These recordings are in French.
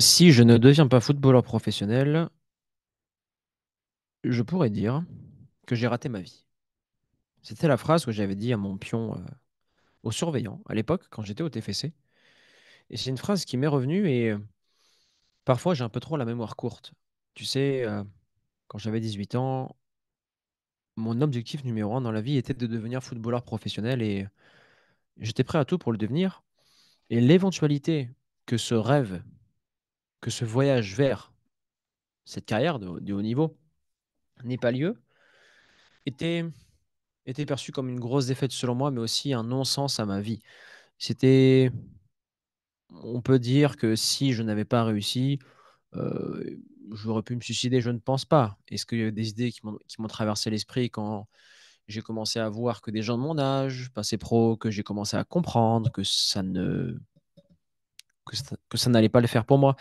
Si je ne deviens pas footballeur professionnel, je pourrais dire que j'ai raté ma vie. C'était la phrase que j'avais dit à mon pion, euh, au surveillant, à l'époque, quand j'étais au TFC. Et c'est une phrase qui m'est revenue et euh, parfois j'ai un peu trop la mémoire courte. Tu sais, euh, quand j'avais 18 ans, mon objectif numéro un dans la vie était de devenir footballeur professionnel et j'étais prêt à tout pour le devenir. Et l'éventualité que ce rêve, que ce voyage vers cette carrière de, haut niveau n'ait pas lieu, était, était perçu comme une grosse défaite selon moi, mais aussi un non-sens à ma vie. C'était, on peut dire que si je n'avais pas réussi, euh, j'aurais pu me suicider, je ne pense pas. Est-ce qu'il y a des idées qui m'ont traversé l'esprit quand j'ai commencé à voir que des gens de mon âge passaient pro, que j'ai commencé à comprendre que ça ne que ça, n'allait pas le faire pour moi.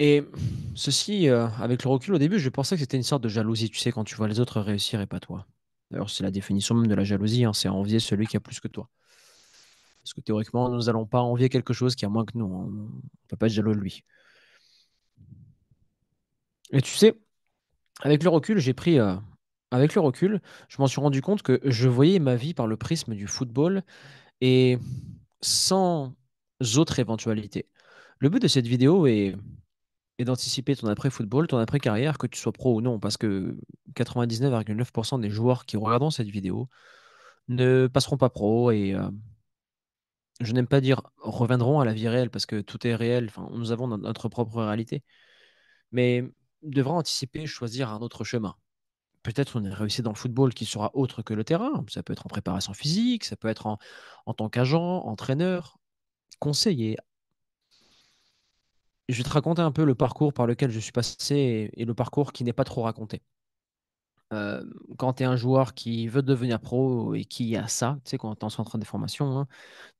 Et ceci, euh, avec le recul, au début, je pensais que c'était une sorte de jalousie, tu sais, quand tu vois les autres réussir et pas toi. D'ailleurs, c'est la définition même de la jalousie, hein, c'est envier celui qui a plus que toi. Parce que théoriquement, nous n'allons pas envier quelque chose qui a moins que nous. Hein. On ne peut pas être jaloux de lui. Et tu sais, avec le recul, j'ai pris euh, avec le recul, je m'en suis rendu compte que je voyais ma vie par le prisme du football et sans autre éventualité. Le but de cette vidéo est, d'anticiper ton après-football, ton après-carrière, que tu sois pro ou non, parce que 99,9% des joueurs qui regarderont cette vidéo ne passeront pas pro et euh, je n'aime pas dire reviendront à la vie réelle, parce que tout est réel, nous avons notre propre réalité, mais devra anticiper, choisir un autre chemin peut-être est réussi dans le football qui sera autre que le terrain. Ça peut être en préparation physique, ça peut être en, tant qu'agent, entraîneur, conseiller. Je vais te raconter un peu le parcours par lequel je suis passé et, le parcours qui n'est pas trop raconté. Euh, quand tu es un joueur qui veut devenir pro et qui a ça, tu sais, quand tu es en train de formation, hein,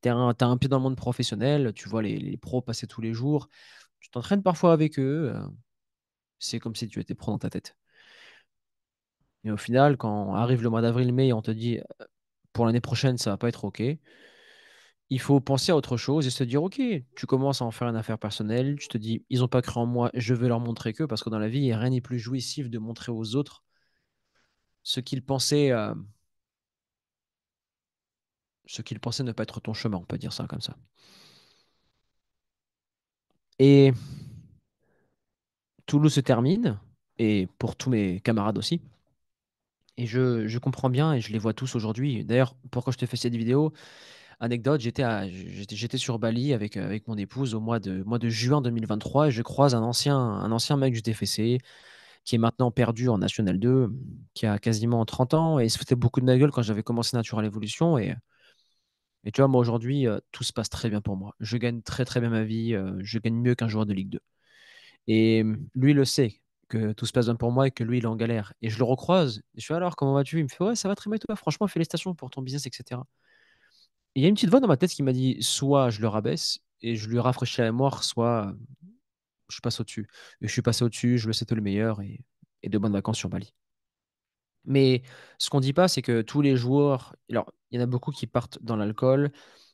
tu as, un pied dans le monde professionnel, tu vois les, pros passer tous les jours, tu t'entraînes parfois avec eux, euh, c'est comme si tu étais pro dans ta tête. Et au final, quand arrive le mois d'avril-mai, on te dit euh, pour l'année prochaine, ça ne va pas être OK. Il faut penser à autre chose et se dire OK, tu commences à en faire une affaire personnelle. Tu te dis ils n'ont pas cru en moi, je vais leur montrer que parce que dans la vie, rien n'est plus jouissif de montrer aux autres ce qu'ils pensaient. Euh, ce qu'ils pensait ne pas être ton chemin, on peut dire ça comme ça. Et Toulouse se termine, et pour tous mes camarades aussi, et je, comprends bien et je les vois tous aujourd'hui. D'ailleurs, pourquoi je te fais cette vidéo Anecdote, j'étais, sur Bali avec, avec mon épouse au mois de, mois de juin 2023 et je croise un ancien, un ancien mec du TFC qui est maintenant perdu en National 2, qui a quasiment 30 ans et il se foutait beaucoup de ma gueule quand j'avais commencé Natural Evolution. Et, et tu vois, moi aujourd'hui, euh, tout se passe très bien pour moi. Je gagne très très bien ma vie, euh, je gagne mieux qu'un joueur de Ligue 2. Et mmh, lui le sait, que tout se passe bien pour moi et que lui, il est en galère. Et je le recroise. je suis alors, comment vas-tu Il me fait ouais, ça va très bien et tout, Franchement, félicitations pour ton business, etc. il y a une petite voix dans ma tête qui m'a dit soit je le rabaisse et je lui rafraîchis la mémoire, soit je passe au-dessus. je suis passé au-dessus, je le souhaite le meilleur et, et de bonnes vacances sur Bali. Mais ce qu'on ne dit pas, c'est que tous les joueurs, alors il y en a beaucoup qui partent dans l'alcool,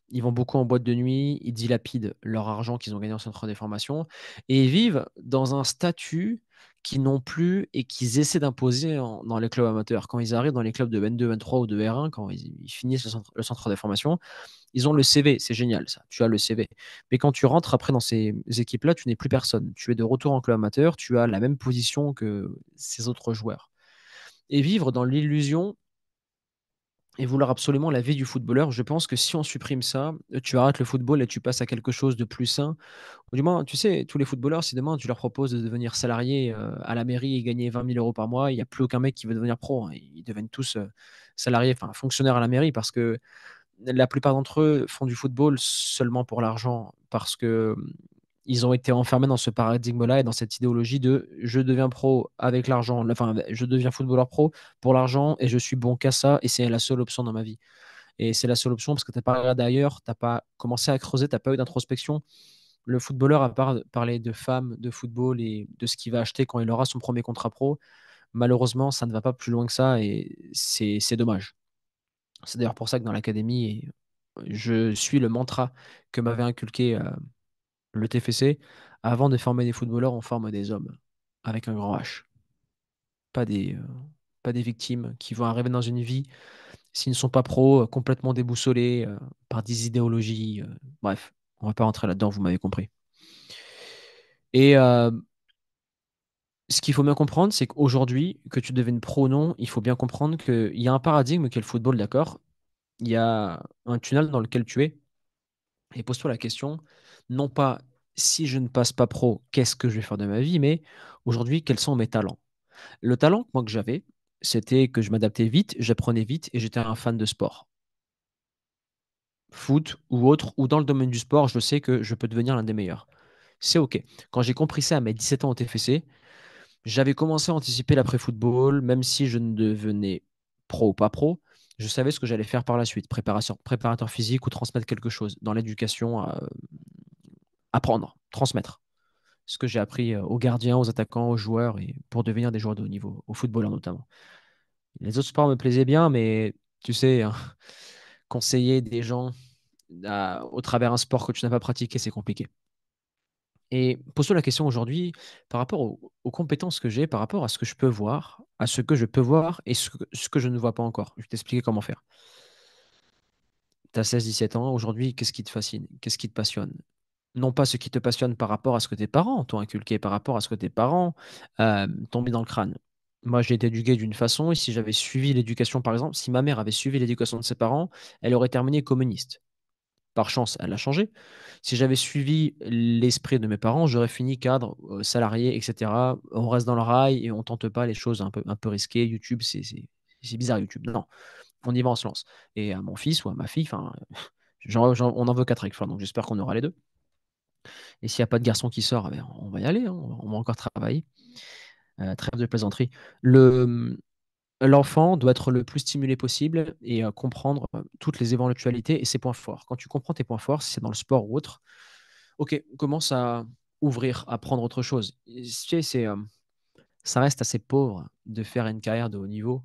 ils vont beaucoup en boîte de nuit, ils dilapident leur argent qu'ils ont gagné en centre des formations et ils vivent dans un statut qui n'ont plus et qu'ils essaient d'imposer dans les clubs amateurs. Quand ils arrivent dans les clubs de 22, 3 ou de R1, quand ils, finissent le centre, le centre de formation, ils ont le CV, c'est génial ça, tu as le CV. Mais quand tu rentres après dans ces équipes-là, tu n'es plus personne. Tu es de retour en club amateur, tu as la même position que ces autres joueurs. Et vivre dans l'illusion et vouloir absolument la vie du footballeur. Je pense que si on supprime ça, euh, tu arrêtes le football et tu passes à quelque chose de plus sain. Ou du moins, tu sais, tous les footballeurs, si demain tu leur proposes de devenir salarié euh, à la mairie et gagner 20 000 euros par mois, il n'y a plus aucun mec qui veut devenir pro. Hein. Ils deviennent tous euh, salariés, enfin fonctionnaires à la mairie parce que la plupart d'entre eux font du football seulement pour l'argent, parce que ils ont été enfermés dans ce paradigme-là et dans cette idéologie de je deviens pro avec l'argent, enfin je deviens footballeur pro pour l'argent et je suis bon qu'à ça et c'est la seule option dans ma vie. Et c'est la seule option parce que tu n'as pas regardé ailleurs, tu n'as pas commencé à creuser, tu n'as pas eu d'introspection. Le footballeur, à part parler de femmes, de football et de ce qu'il va acheter quand il aura son premier contrat pro, malheureusement, ça ne va pas plus loin que ça et c'est dommage. C'est d'ailleurs pour ça que dans l'académie, je suis le mantra que m'avait inculqué. Euh, le TFC, avant de former des footballeurs, on forme des hommes avec un grand H. Pas des, euh, pas des victimes qui vont arriver dans une vie, s'ils ne sont pas pros, euh, complètement déboussolés euh, par des idéologies. bref, on ne va pas rentrer là-dedans, vous m'avez compris. Et ce qu'il faut bien comprendre, c'est qu'aujourd'hui, que tu deviennes pro ou non, il faut bien comprendre qu'il y a un paradigme qui est le football, d'accord Il y a un tunnel dans lequel tu es. Et pose-toi la question, non pas si je ne passe pas pro, qu'est-ce que je vais faire de ma vie, mais aujourd'hui, quels sont mes talents Le talent moi, que j'avais, c'était que je m'adaptais vite, j'apprenais vite et j'étais un fan de sport. Foot ou autre, ou dans le domaine du sport, je sais que je peux devenir l'un des meilleurs. C'est OK. Quand j'ai compris ça à mes 17 ans au TFC, j'avais commencé à anticiper l'après-football, même si je ne devenais pro ou pas pro, je savais ce que j'allais faire par la suite, préparateur physique ou transmettre quelque chose dans l'éducation, à... Euh, apprendre, transmettre ce que j'ai appris euh, aux gardiens, aux attaquants, aux joueurs et pour devenir des joueurs de haut niveau, aux footballeurs notamment. Les autres sports me plaisaient bien, mais tu sais, hein, conseiller des gens au travers un sport que tu n'as pas pratiqué, c'est compliqué. Et pose-toi la question aujourd'hui par rapport aux, compétences que j'ai, par rapport à ce que je peux voir, à ce que je peux voir et ce ce que je ne vois pas encore. Je vais t'expliquer comment faire. Tu as 16-17 ans, aujourd'hui, qu'est-ce qui te fascine Qu'est-ce qui te passionne non pas ce qui te passionne par rapport à ce que tes parents t'ont inculqué, par rapport à ce que tes parents euh, dans le crâne. Moi, j'ai été éduqué d'une façon, et si j'avais suivi l'éducation, par exemple, si ma mère avait suivi l'éducation de ses parents, elle aurait terminé communiste. Par chance, elle a changé. Si j'avais suivi l'esprit de mes parents, j'aurais fini cadre, salarié, etc. On reste dans le rail et on tente pas les choses un peu, un peu risquées. YouTube, c'est bizarre, YouTube. Non, on y va, en se lance. Et à mon fils ou à ma fille, enfin, on en veut quatre avec donc j'espère qu'on aura les deux. Et s'il n'y a pas de garçon qui sort, eh ben, on va y aller, hein, on va encore travailler. Euh, trêve de plaisanterie. Euh, l'enfant doit être le plus stimulé possible et euh, comprendre euh, toutes les éventualités et ses points forts. Quand tu comprends tes points forts, si c'est dans le sport ou autre, ok, commence à ouvrir, à prendre autre chose. c'est, ça reste assez pauvre de faire une carrière de haut niveau.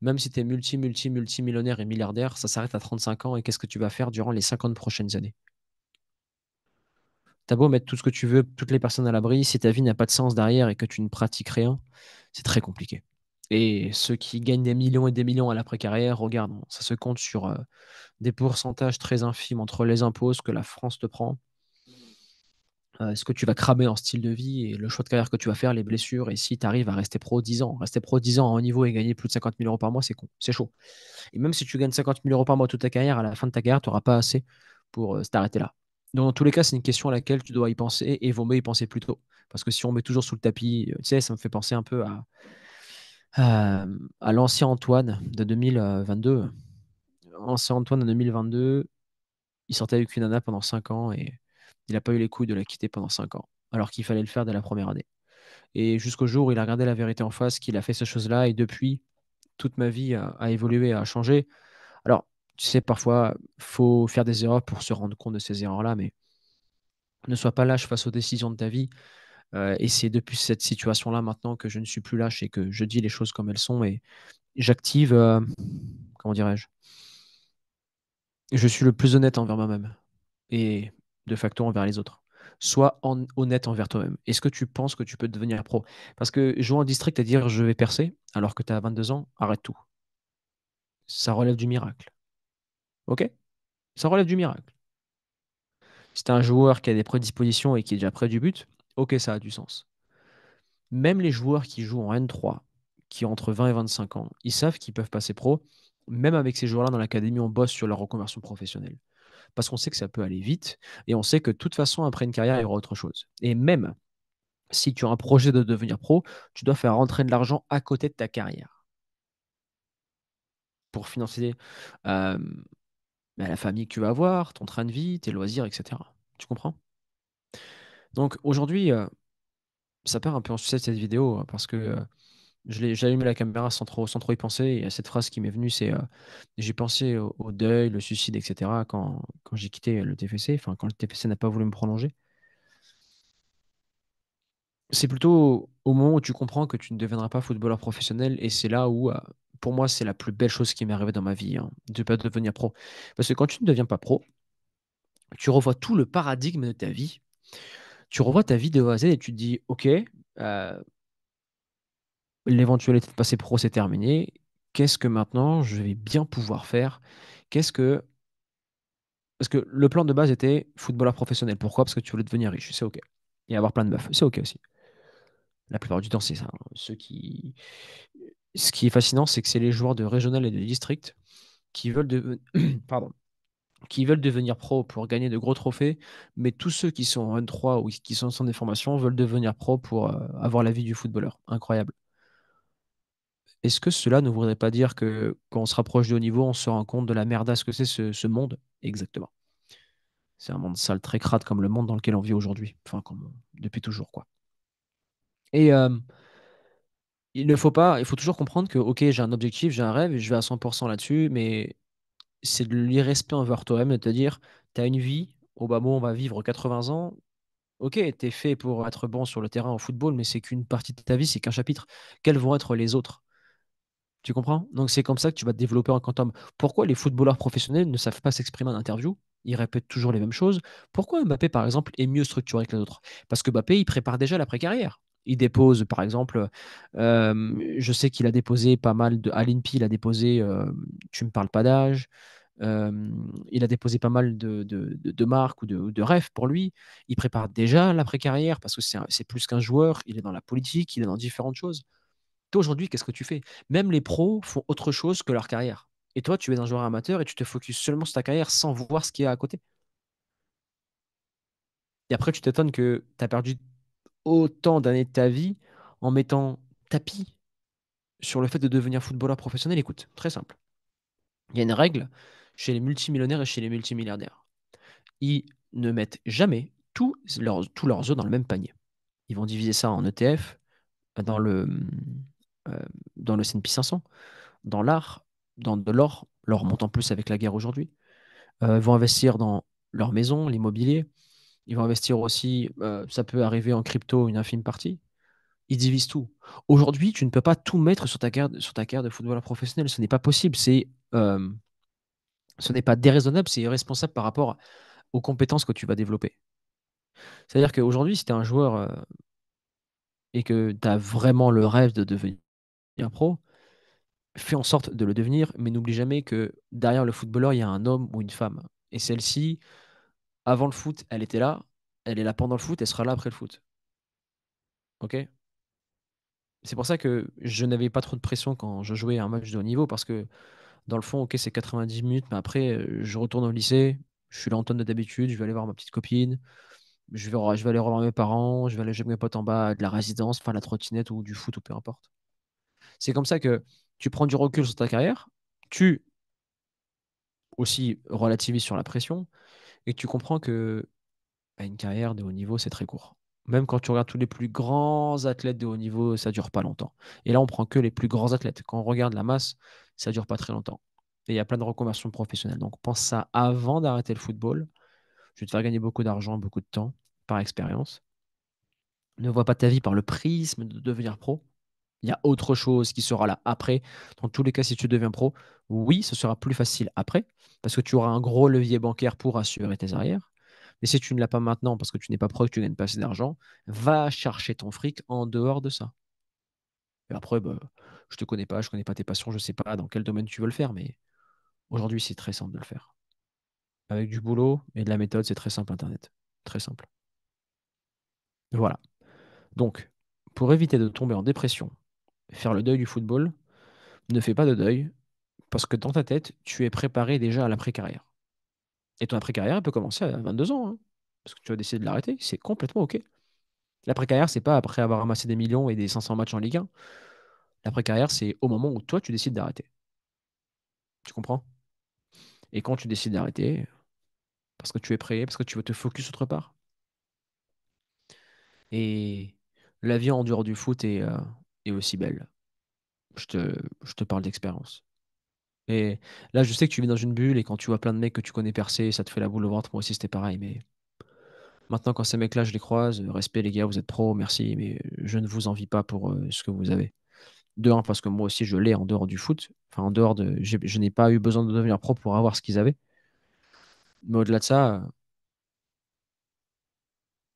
Même si tu es multi, multi, millionnaire et milliardaire, ça s'arrête à 35 ans et qu'est-ce que tu vas faire durant les 50 prochaines années T'as beau mettre tout ce que tu veux, toutes les personnes à l'abri, si ta vie n'a pas de sens derrière et que tu ne pratiques rien, c'est très compliqué. Et ceux qui gagnent des millions et des millions à l'après-carrière, regarde, ça se compte sur euh, des pourcentages très infimes entre les impôts, ce que la France te prend, est euh, ce que tu vas cramer en style de vie et le choix de carrière que tu vas faire, les blessures. Et si tu arrives à rester pro 10 ans, rester pro 10 ans à haut niveau et gagner plus de 50 000 euros par mois, c'est con, c'est chaud. Et même si tu gagnes 50 000 euros par mois toute ta carrière, à la fin de ta carrière, tu n'auras pas assez pour euh, t'arrêter là dans tous les cas, c'est une question à laquelle tu dois y penser et vaut mieux y penser plus tôt. Parce que si on met toujours sous le tapis, euh, tu sais, ça me fait penser un peu à, à, l'ancien Antoine de 2022. L'ancien Antoine de 2022, il sortait avec une nana pendant 5 ans et il n'a pas eu les couilles de la quitter pendant 5 ans, alors qu'il fallait le faire dès la première année. Et jusqu'au jour où il a regardé la vérité en face, qu'il a fait ces chose là et depuis, toute ma vie euh, a évolué, a changé. Alors, tu sais, parfois, il faut faire des erreurs pour se rendre compte de ces erreurs-là, mais ne sois pas lâche face aux décisions de ta vie. Euh, et c'est depuis cette situation-là maintenant que je ne suis plus lâche et que je dis les choses comme elles sont et j'active, euh, comment dirais-je, je suis le plus honnête envers moi-même et de facto envers les autres. Sois honnête envers toi-même. Est-ce que tu penses que tu peux devenir pro Parce que jouer en district à dire je vais percer alors que tu as 22 ans, arrête tout. Ça relève du miracle. OK Ça relève du miracle. Si tu un joueur qui a des prédispositions et qui est déjà près du but, OK, ça a du sens. Même les joueurs qui jouent en N3, qui ont entre 20 et 25 ans, ils savent qu'ils peuvent passer pro. Même avec ces joueurs-là, dans l'académie, on bosse sur leur reconversion professionnelle. Parce qu'on sait que ça peut aller vite et on sait que de toute façon, après une carrière, il y aura autre chose. Et même si tu as un projet de devenir pro, tu dois faire rentrer de l'argent à côté de ta carrière pour financer euh, la famille que tu vas avoir, ton train de vie, tes loisirs, etc. Tu comprends Donc aujourd'hui, euh, ça perd un peu en succès cette vidéo euh, parce que euh, j'ai allumé la caméra sans trop, y penser. Et cette phrase qui m'est venue, c'est j'ai pensé au, deuil, le suicide, etc. quand, quand j'ai quitté le TFC, enfin quand le TFC n'a pas voulu me prolonger. C'est plutôt au moment où tu comprends que tu ne deviendras pas footballeur professionnel et c'est là où pour moi, c'est la plus belle chose qui m'est arrivée dans ma vie, hein, de ne pas devenir pro. Parce que quand tu ne deviens pas pro, tu revois tout le paradigme de ta vie. Tu revois ta vie de A et tu te dis, OK, euh, l'éventualité de passer pro, c'est terminé. Qu'est-ce que maintenant je vais bien pouvoir faire Qu'est-ce que. Parce que le plan de base était footballeur professionnel. Pourquoi Parce que tu voulais devenir riche, c'est OK. Et avoir plein de meufs, c'est OK aussi. La plupart du temps, c'est ça. Hein. Ceux qui, ce qui est fascinant, c'est que c'est les joueurs de régional et de district qui veulent, de... Pardon. qui veulent devenir pro pour gagner de gros trophées, mais tous ceux qui sont en 3 ou qui sont en des formations veulent devenir pro pour euh, avoir la vie du footballeur. Incroyable. Est-ce que cela ne voudrait pas dire que quand on se rapproche du haut niveau, on se rend compte de la merde ce que c'est ce, monde Exactement. C'est un monde sale, très crade, comme le monde dans lequel on vit aujourd'hui. Enfin, comme, depuis toujours, quoi. Et euh, il ne faut pas, il faut toujours comprendre que, ok, j'ai un objectif, j'ai un rêve, et je vais à 100% là-dessus, mais c'est de l'irrespect envers toi-même de te dire, tu as une vie, au bas on va vivre 80 ans. Ok, tu es fait pour être bon sur le terrain au football, mais c'est qu'une partie de ta vie, c'est qu'un chapitre. Quels vont être les autres Tu comprends Donc c'est comme ça que tu vas te développer en quantum. Pourquoi les footballeurs professionnels ne savent pas s'exprimer en interview Ils répètent toujours les mêmes choses. Pourquoi Mbappé, par exemple, est mieux structuré que les autres Parce que Mbappé, il prépare déjà l'après-carrière il dépose, par exemple, euh, je sais qu'il a déposé pas mal de. À il a déposé euh, Tu me parles pas d'âge. Euh, il a déposé pas mal de, marques ou de, de rêves pour lui. Il prépare déjà l'après-carrière parce que c'est plus qu'un joueur. Il est dans la politique, il est dans différentes choses. Toi, aujourd'hui, qu'est-ce que tu fais Même les pros font autre chose que leur carrière. Et toi, tu es un joueur amateur et tu te focuses seulement sur ta carrière sans voir ce qu'il y a à côté. Et après, tu t'étonnes que tu as perdu autant d'années de ta vie en mettant tapis sur le fait de devenir footballeur professionnel Écoute, très simple. Il y a une règle chez les multimillionnaires et chez les multimilliardaires. Ils ne mettent jamais tous leurs, tous œufs dans le même panier. Ils vont diviser ça en ETF, dans le, euh, dans le S&P 500, dans l'art, dans de l'or. L'or montant plus avec la guerre aujourd'hui. Euh, ils vont investir dans leur maison, l'immobilier. Ils vont investir aussi, euh, ça peut arriver en crypto, une infime partie. Ils divisent tout. Aujourd'hui, tu ne peux pas tout mettre sur ta carte, de footballeur professionnel. Ce n'est pas possible. C'est, euh, ce n'est pas déraisonnable, c'est irresponsable par rapport aux compétences que tu vas développer. C'est-à-dire qu'aujourd'hui, si tu es un joueur euh, et que tu as vraiment le rêve de devenir un pro, fais en sorte de le devenir, mais n'oublie jamais que derrière le footballeur, il y a un homme ou une femme. Et celle-ci, avant le foot, elle était là, elle est là pendant le foot, elle sera là après le foot. Ok C'est pour ça que je n'avais pas trop de pression quand je jouais un match de haut niveau parce que dans le fond, ok, c'est 90 minutes, mais après, je retourne au lycée, je suis là en d'habitude, je vais aller voir ma petite copine, je vais, je vais aller revoir mes parents, je vais aller jouer avec mes potes en bas de la résidence, enfin la trottinette ou du foot ou peu importe. C'est comme ça que tu prends du recul sur ta carrière, tu aussi relativises sur la pression, et tu comprends que bah, une carrière de haut niveau, c'est très court. Même quand tu regardes tous les plus grands athlètes de haut niveau, ça dure pas longtemps. Et là, on prend que les plus grands athlètes. Quand on regarde la masse, ça dure pas très longtemps. Et il y a plein de reconversions professionnelles. Donc, pense ça avant d'arrêter le football. Je vais te faire gagner beaucoup d'argent, beaucoup de temps, par expérience. Ne vois pas ta vie par le prisme de devenir pro. Il y a autre chose qui sera là après. Dans tous les cas, si tu deviens pro, oui, ce sera plus facile après, parce que tu auras un gros levier bancaire pour assurer tes arrières. Mais si tu ne l'as pas maintenant parce que tu n'es pas pro que tu gagnes pas assez d'argent, va chercher ton fric en dehors de ça. Et après, bah, je ne te connais pas, je ne connais pas tes passions, je ne sais pas dans quel domaine tu veux le faire, mais aujourd'hui, c'est très simple de le faire. Avec du boulot et de la méthode, c'est très simple Internet. Très simple. Voilà. Donc, pour éviter de tomber en dépression, faire le deuil du football, ne fais pas de deuil, parce que dans ta tête, tu es préparé déjà à l'après-carrière. Et ton après-carrière peut commencer à 22 ans, hein, parce que tu vas décider de l'arrêter, c'est complètement OK. L'après-carrière, c'est pas après avoir ramassé des millions et des 500 matchs en Ligue 1. L'après-carrière, c'est au moment où toi, tu décides d'arrêter. Tu comprends Et quand tu décides d'arrêter, parce que tu es prêt, parce que tu veux te focus autre part. Et la vie en dehors du foot est, euh, aussi belle. Je te, te parle d'expérience. Et là, je sais que tu mets dans une bulle et quand tu vois plein de mecs que tu connais percer, ça te fait la boule au ventre. Moi aussi, c'était pareil. Mais maintenant, quand ces mecs-là, je les croise, respect les gars, vous êtes pro, merci, mais je ne vous envie pas pour euh, ce que vous avez. De un, parce que moi aussi, je l'ai en dehors du foot. Enfin, en dehors de. Je n'ai pas eu besoin de devenir pro pour avoir ce qu'ils avaient. Mais au-delà de ça,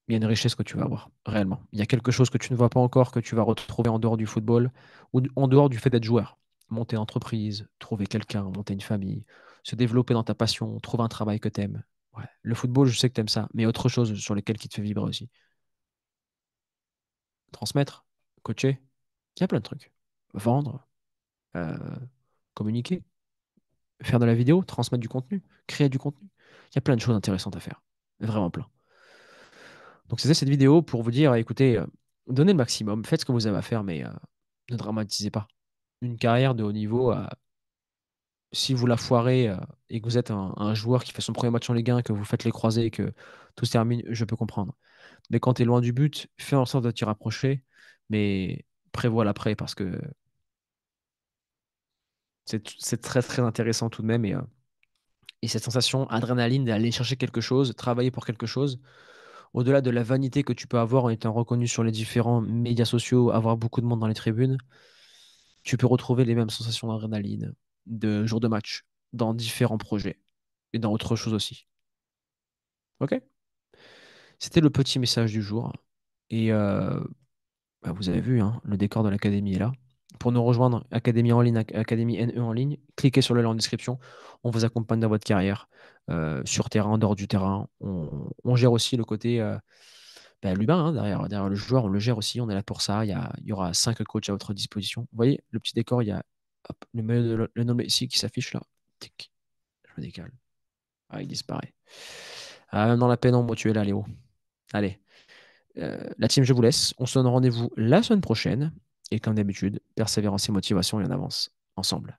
il y a une richesse que tu vas avoir, réellement. Il y a quelque chose que tu ne vois pas encore, que tu vas retrouver en dehors du football ou en dehors du fait d'être joueur. Monter une entreprise, trouver quelqu'un, monter une famille, se développer dans ta passion, trouver un travail que tu aimes. Le football, je sais que tu aimes ça, mais autre chose sur lequel qui te fait vibrer aussi. Transmettre, coacher, il y a plein de trucs. Vendre, euh, communiquer, faire de la vidéo, transmettre du contenu, créer du contenu. Il y a plein de choses intéressantes à faire. Vraiment plein. Donc c'était cette vidéo pour vous dire, écoutez, euh, donnez le maximum, faites ce que vous avez à faire, mais euh, ne dramatisez pas. Une carrière de haut niveau, euh, si vous la foirez et que vous êtes un, joueur qui fait son premier match en Ligue 1, que vous faites les croisés et que tout se termine, je peux comprendre. Mais quand tu es loin du but, fais en sorte de t'y rapprocher, mais prévois l'après parce que c'est très très intéressant tout de même et, et cette sensation adrénaline d'aller chercher quelque chose, travailler pour quelque chose, au-delà de la vanité que tu peux avoir en étant reconnu sur les différents médias sociaux, avoir beaucoup de monde dans les tribunes, tu peux retrouver les mêmes sensations d'adrénaline, de jour de match, dans différents projets et dans autre chose aussi. Ok C'était le petit message du jour. Et euh, bah, vous avez vu, hein, le décor de l'académie est là pour nous rejoindre, Académie en ligne, Académie NE en ligne, cliquez sur le lien en description. On vous accompagne dans votre carrière, euh, sur terrain, en dehors du terrain. On, gère aussi le côté euh, ben, l'humain, hein, derrière, le joueur, on le gère aussi. On est là pour ça. Il y, aura cinq coachs à votre disposition. Vous voyez, le petit décor, il y a le, le, nom ici qui s'affiche là. je me décale. Ah, il disparaît. Ah, même dans la peine, tu es là, Léo. Allez. Euh, la team, je vous laisse. On se donne rendez-vous la semaine prochaine. Et comme d'habitude, persévérance et motivation et en avance ensemble.